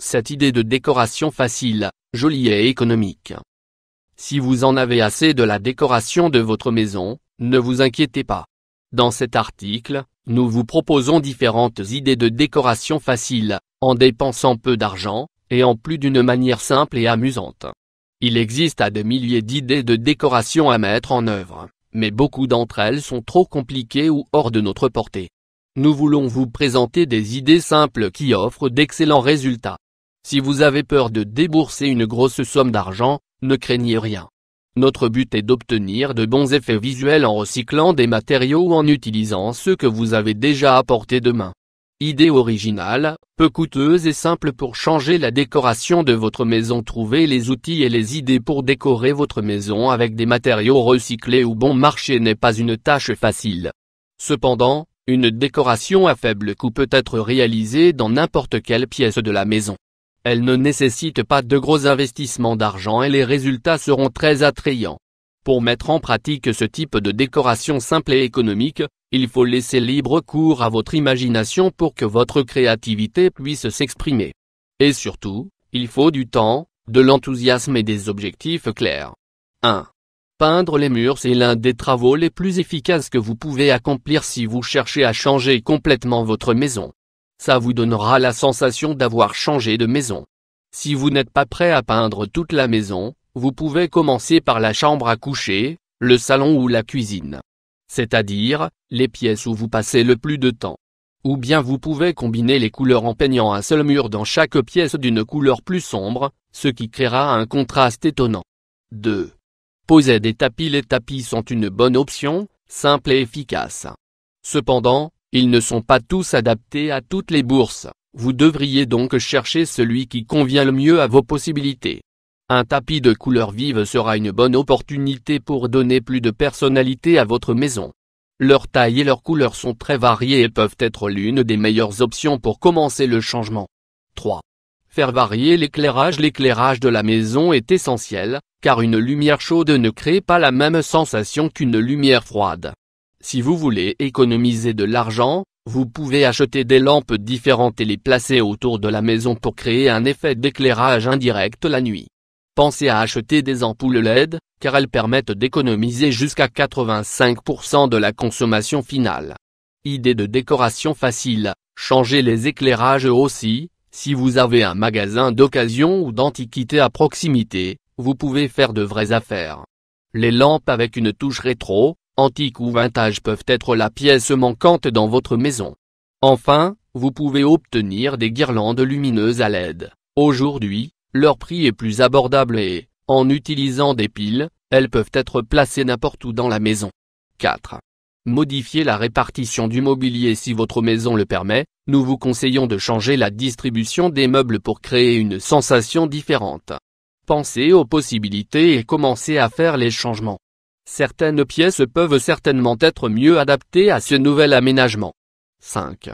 Cette idée de décoration facile, jolie et économique. Si vous en avez assez de la décoration de votre maison, ne vous inquiétez pas. Dans cet article, nous vous proposons différentes idées de décoration facile, en dépensant peu d'argent, et en plus d'une manière simple et amusante. Il existe à des milliers d'idées de décoration à mettre en œuvre, mais beaucoup d'entre elles sont trop compliquées ou hors de notre portée. Nous voulons vous présenter des idées simples qui offrent d'excellents résultats. Si vous avez peur de débourser une grosse somme d'argent, ne craignez rien. Notre but est d'obtenir de bons effets visuels en recyclant des matériaux ou en utilisant ceux que vous avez déjà apportés de main. Idée originale, peu coûteuse et simple pour changer la décoration de votre maison Trouver les outils et les idées pour décorer votre maison avec des matériaux recyclés ou bon marché n'est pas une tâche facile. Cependant, une décoration à faible coût peut être réalisée dans n'importe quelle pièce de la maison. Elle ne nécessite pas de gros investissements d'argent et les résultats seront très attrayants. Pour mettre en pratique ce type de décoration simple et économique, il faut laisser libre cours à votre imagination pour que votre créativité puisse s'exprimer. Et surtout, il faut du temps, de l'enthousiasme et des objectifs clairs. 1. Peindre les murs c'est l'un des travaux les plus efficaces que vous pouvez accomplir si vous cherchez à changer complètement votre maison. Ça vous donnera la sensation d'avoir changé de maison. Si vous n'êtes pas prêt à peindre toute la maison, vous pouvez commencer par la chambre à coucher, le salon ou la cuisine. C'est-à-dire, les pièces où vous passez le plus de temps. Ou bien vous pouvez combiner les couleurs en peignant un seul mur dans chaque pièce d'une couleur plus sombre, ce qui créera un contraste étonnant. 2. Poser des tapis Les tapis sont une bonne option, simple et efficace. Cependant, ils ne sont pas tous adaptés à toutes les bourses, vous devriez donc chercher celui qui convient le mieux à vos possibilités. Un tapis de couleur vive sera une bonne opportunité pour donner plus de personnalité à votre maison. Leur taille et leurs couleurs sont très variées et peuvent être l'une des meilleures options pour commencer le changement. 3. Faire varier l'éclairage L'éclairage de la maison est essentiel, car une lumière chaude ne crée pas la même sensation qu'une lumière froide. Si vous voulez économiser de l'argent, vous pouvez acheter des lampes différentes et les placer autour de la maison pour créer un effet d'éclairage indirect la nuit. Pensez à acheter des ampoules LED, car elles permettent d'économiser jusqu'à 85% de la consommation finale. Idée de décoration facile, changez les éclairages aussi, si vous avez un magasin d'occasion ou d'antiquité à proximité, vous pouvez faire de vraies affaires. Les lampes avec une touche rétro, antiques ou vintage peuvent être la pièce manquante dans votre maison. Enfin, vous pouvez obtenir des guirlandes lumineuses à LED. Aujourd'hui, leur prix est plus abordable et, en utilisant des piles, elles peuvent être placées n'importe où dans la maison. 4. Modifier la répartition du mobilier si votre maison le permet, nous vous conseillons de changer la distribution des meubles pour créer une sensation différente. Pensez aux possibilités et commencez à faire les changements. Certaines pièces peuvent certainement être mieux adaptées à ce nouvel aménagement. 5.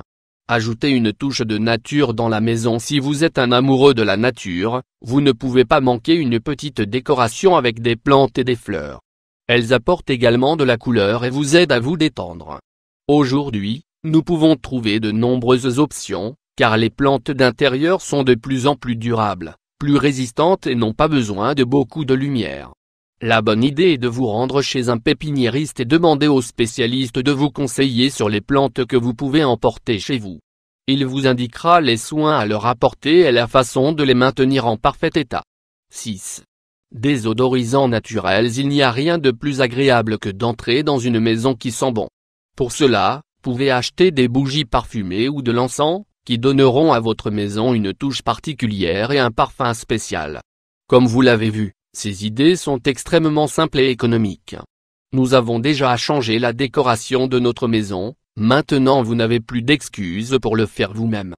Ajoutez une touche de nature dans la maison si vous êtes un amoureux de la nature, vous ne pouvez pas manquer une petite décoration avec des plantes et des fleurs. Elles apportent également de la couleur et vous aident à vous détendre. Aujourd'hui, nous pouvons trouver de nombreuses options, car les plantes d'intérieur sont de plus en plus durables, plus résistantes et n'ont pas besoin de beaucoup de lumière. La bonne idée est de vous rendre chez un pépiniériste et demander au spécialiste de vous conseiller sur les plantes que vous pouvez emporter chez vous. Il vous indiquera les soins à leur apporter et la façon de les maintenir en parfait état. 6. Désodorisants naturels Il n'y a rien de plus agréable que d'entrer dans une maison qui sent bon. Pour cela, pouvez acheter des bougies parfumées ou de l'encens, qui donneront à votre maison une touche particulière et un parfum spécial. Comme vous l'avez vu, ces idées sont extrêmement simples et économiques. Nous avons déjà changé la décoration de notre maison, maintenant vous n'avez plus d'excuses pour le faire vous-même.